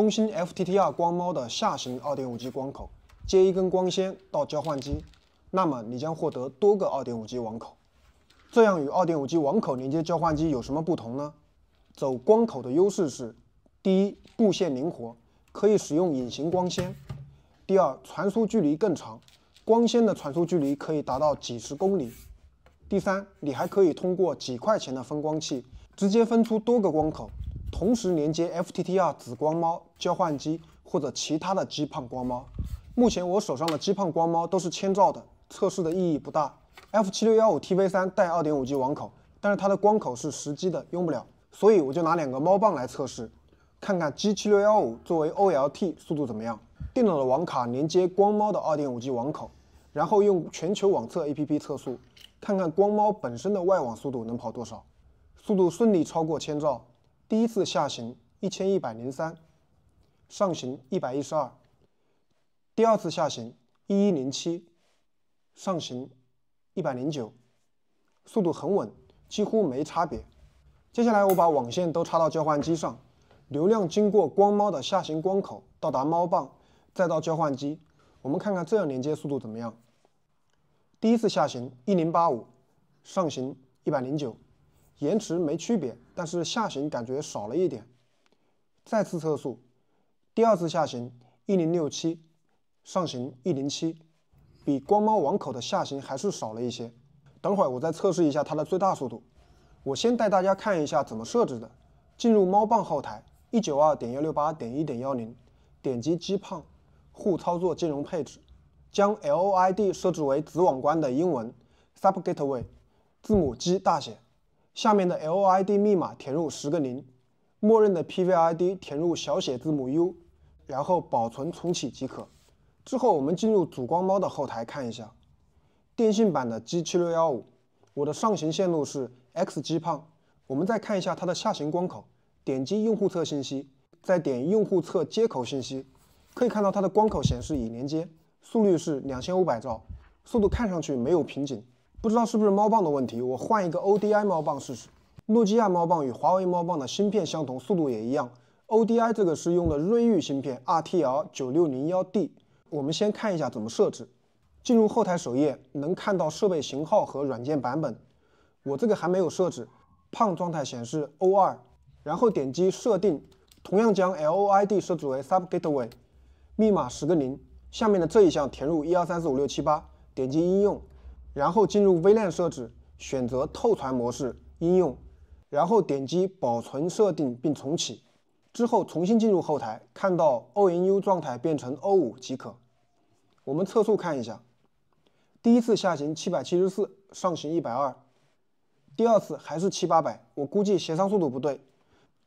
中兴 FTTR 光猫的下行 2.5G 光口接一根光纤到交换机，那么你将获得多个 2.5G 网口。这样与 2.5G 网口连接交换机有什么不同呢？走光口的优势是：第一，布线灵活，可以使用隐形光纤；第二，传输距离更长，光纤的传输距离可以达到几十公里；第三，你还可以通过几块钱的分光器直接分出多个光口。同时连接 FTTR 紫光猫交换机或者其他的机胖光猫。目前我手上的机胖光猫都是千兆的，测试的意义不大。F 七六幺五 TV 三带二点五 G 网口，但是它的光口是十 G 的，用不了，所以我就拿两个猫棒来测试，看看 G 七六幺五作为 OLT 速度怎么样。电脑的网卡连接光猫的二点五 G 网口，然后用全球网测 A P P 测速，看看光猫本身的外网速度能跑多少。速度顺利超过千兆。第一次下行一千一百零三，上行一百一十二。第二次下行一一零七，上行一百零九，速度很稳，几乎没差别。接下来我把网线都插到交换机上，流量经过光猫的下行光口到达猫棒，再到交换机。我们看看这样连接速度怎么样。第一次下行一零八五，上行一百零九。延迟没区别，但是下行感觉少了一点。再次测速，第二次下行一零六七，上行一零七，比光猫网口的下行还是少了一些。等会儿我再测试一下它的最大速度。我先带大家看一下怎么设置的。进入猫棒后台一九二点幺六八点一点幺零，点击机胖，互操作金融配置，将 LID 设置为子网关的英文 SubGateway，字母 G 大写。下面的 LID 密码填入十个零，默认的 PVID 填入小写字母 U，然后保存重启即可。之后我们进入主光猫的后台看一下，电信版的 G 七六幺五，我的上行线路是 XG 胖，我们再看一下它的下行光口，点击用户侧信息，再点用户侧接口信息，可以看到它的光口显示已连接，速率是两千五百兆，速度看上去没有瓶颈。不知道是不是猫棒的问题，我换一个 ODI 猫棒试试。诺基亚猫棒与华为猫棒的芯片相同，速度也一样。ODI 这个是用的瑞昱芯片 RTL9601D。我们先看一下怎么设置。进入后台首页，能看到设备型号和软件版本。我这个还没有设置，胖状态显示 O2。然后点击设定，同样将 LOID 设置为 SubGateway，密码十个零，下面的这一项填入12345678，点击应用。然后进入微链设置，选择透传模式应用，然后点击保存设定并重启。之后重新进入后台，看到 ONU 状态变成 O5 即可。我们测速看一下，第一次下行七百七十四，上行一百二。第二次还是七八百，我估计协商速度不对。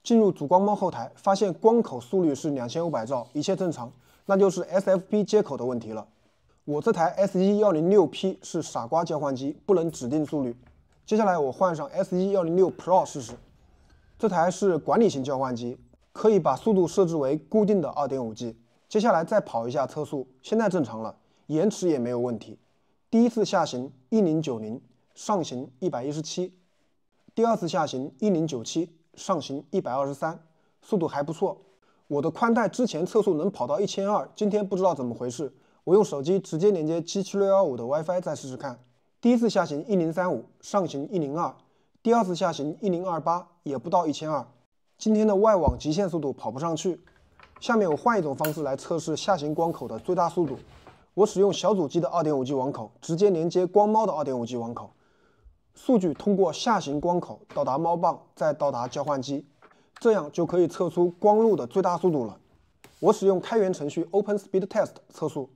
进入主光猫后台，发现光口速率是两千五百兆，一切正常，那就是 SFP 接口的问题了。我这台 S1106P 是傻瓜交换机，不能指定速率。接下来我换上 S1106Pro 试试，这台是管理型交换机，可以把速度设置为固定的 2.5G。接下来再跑一下测速，现在正常了，延迟也没有问题。第一次下行1090，上行117；第二次下行1097，上行123，速度还不错。我的宽带之前测速能跑到1200，今天不知道怎么回事。我用手机直接连接七七六幺五的 WiFi 再试试看，第一次下行一零三五，上行一零二，第二次下行一零二八，也不到一千二。今天的外网极限速度跑不上去。下面我换一种方式来测试下行光口的最大速度。我使用小组机的二点五 G 网口直接连接光猫的二点五 G 网口，数据通过下行光口到达猫棒，再到达交换机，这样就可以测出光路的最大速度了。我使用开源程序 Open Speed Test 测速。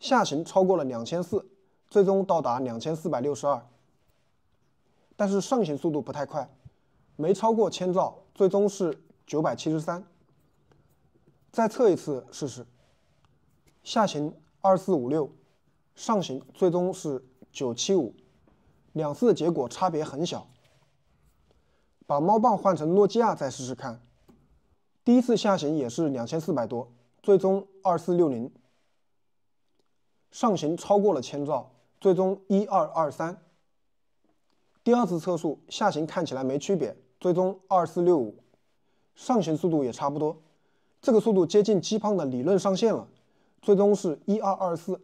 下行超过了两千四，最终到达两千四百六十二。但是上行速度不太快，没超过千兆，最终是九百七十三。再测一次试试。下行二四五六，上行最终是九七五，两次的结果差别很小。把猫棒换成诺基亚再试试看，第一次下行也是两千四百多，最终二四六零。上行超过了千兆，最终一二二三。第二次测速下行看起来没区别，最终二四六五，上行速度也差不多。这个速度接近基胖的理论上限了，最终是一二二四。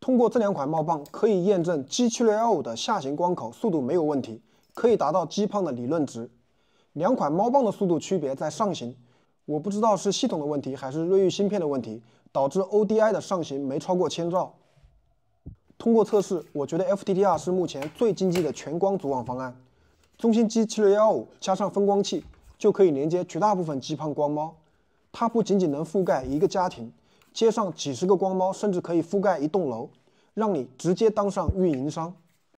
通过这两款猫棒可以验证 G7615 的下行光口速度没有问题，可以达到基胖的理论值。两款猫棒的速度区别在上行，我不知道是系统的问题还是瑞昱芯片的问题。导致 O D I 的上行没超过千兆。通过测试，我觉得 F T T R 是目前最经济的全光组网方案。中兴 G 七六幺五加上分光器，就可以连接绝大部分机旁光猫。它不仅仅能覆盖一个家庭，接上几十个光猫，甚至可以覆盖一栋楼，让你直接当上运营商。